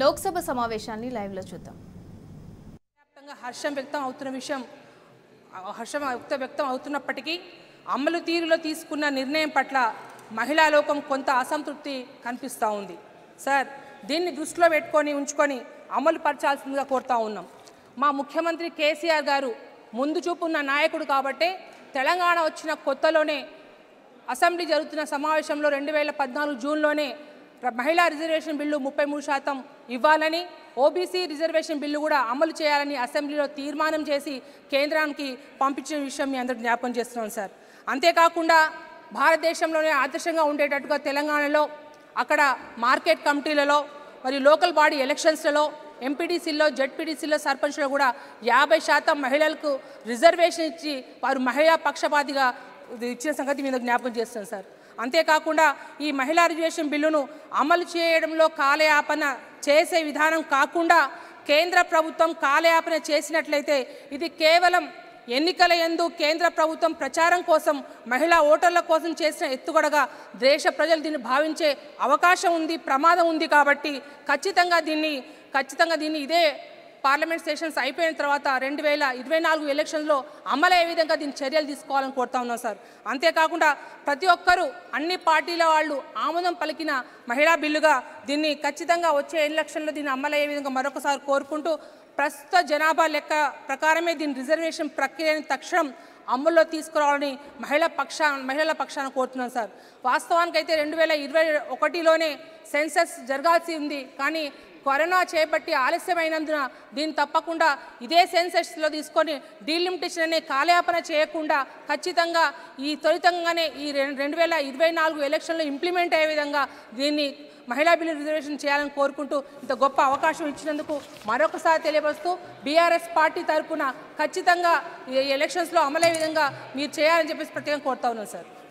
లోక్సభ సమావేశాన్ని లైవ్లో చూద్దాం వ్యాప్తంగా హర్షం వ్యక్తం అవుతున్న విషయం హర్షం వ్యక్త వ్యక్తం అవుతున్నప్పటికీ అమలు తీరులో తీసుకున్న నిర్ణయం పట్ల మహిళా లోకం కొంత అసంతృప్తి కనిపిస్తూ ఉంది సార్ దీన్ని దృష్టిలో పెట్టుకొని ఉంచుకొని అమలు పరచాల్సిందిగా కోరుతూ ఉన్నాం మా ముఖ్యమంత్రి కేసీఆర్ గారు ముందు చూపున్న నాయకుడు కాబట్టే తెలంగాణ వచ్చిన కొత్తలోనే అసెంబ్లీ జరుగుతున్న సమావేశంలో రెండు వేల పద్నాలుగు జూన్లోనే మహిళా రిజర్వేషన్ బిల్లు ముప్పై మూడు శాతం ఇవ్వాలని ఓబీసీ రిజర్వేషన్ బిల్లు కూడా అమలు చేయాలని అసెంబ్లీలో తీర్మానం చేసి కేంద్రానికి పంపించిన విషయం మీ అందరూ జ్ఞాపకం చేస్తున్నాం సార్ అంతేకాకుండా భారతదేశంలోనే ఆదర్శంగా ఉండేటట్టుగా తెలంగాణలో అక్కడ మార్కెట్ కమిటీలలో మరి లోకల్ బాడీ ఎలక్షన్స్లలో ఎంపీడీసీలో జడ్పీడీసీలో సర్పంచ్లో కూడా యాభై శాతం మహిళలకు రిజర్వేషన్ ఇచ్చి వారు మహిళా పక్షపాతిగా ఇచ్చిన సంగతి మీద జ్ఞాపకం చేస్తున్నాం సార్ అంతేకాకుండా ఈ మహిళా రిజర్వేషన్ బిల్లును అమలు చేయడంలో కాలయాపన చేసే విధానం కాకుండా కేంద్ర ప్రభుత్వం కాలయాపన చేసినట్లయితే ఇది కేవలం ఎన్నికల ఎందు కేంద్ర ప్రభుత్వం ప్రచారం కోసం మహిళా ఓటర్ల కోసం చేసిన ఎత్తుగడగా దేశ ప్రజలు దీన్ని భావించే అవకాశం ఉంది ప్రమాదం ఉంది కాబట్టి ఖచ్చితంగా దీన్ని ఖచ్చితంగా దీన్ని ఇదే పార్లమెంట్ సెషన్స్ అయిపోయిన తర్వాత రెండు వేల ఇరవై నాలుగు ఎలక్షన్లో అమలయ్యే విధంగా దీన్ని చర్యలు తీసుకోవాలని కోరుతా ఉన్నాం సార్ అంతేకాకుండా ప్రతి ఒక్కరూ అన్ని పార్టీల వాళ్ళు ఆమోదం పలికిన మహిళా బిల్లుగా దీన్ని ఖచ్చితంగా వచ్చే ఎలక్షన్లో దీన్ని అమలయ్యే విధంగా మరొకసారి కోరుకుంటూ ప్రస్తుత జనాభా లెక్క ప్రకారమే దీని రిజర్వేషన్ ప్రక్రియను తక్షణం అమల్లో తీసుకురావాలని మహిళా పక్షా మహిళల పక్షాన కోరుతున్నాను సార్ వాస్తవానికి అయితే రెండు వేల ఇరవై ఒకటిలోనే సెన్సస్ జరగాల్సి ఉంది కానీ కరోనా చేపట్టి ఆలస్యమైనందున దీన్ని తప్పకుండా ఇదే సెన్సెస్లో తీసుకొని డీలిమిటేషన్ అనే కాలయాపన చేయకుండా ఖచ్చితంగా ఈ త్వరితంగానే ఈ రెండు వేల ఇరవై నాలుగు ఎలక్షన్లో ఇంప్లిమెంట్ అయ్యే విధంగా దీన్ని మహిళా బిల్లు రిజర్వేషన్ చేయాలని కోరుకుంటూ ఇంత గొప్ప అవకాశం ఇచ్చినందుకు మరొకసారి తెలియపరుస్తూ బీఆర్ఎస్ పార్టీ తరఫున ఖచ్చితంగా ఎలక్షన్స్లో అమలయ్యే విధంగా మీరు చేయాలని చెప్పేసి ప్రత్యేకంగా కోరుతా ఉన్నాను సార్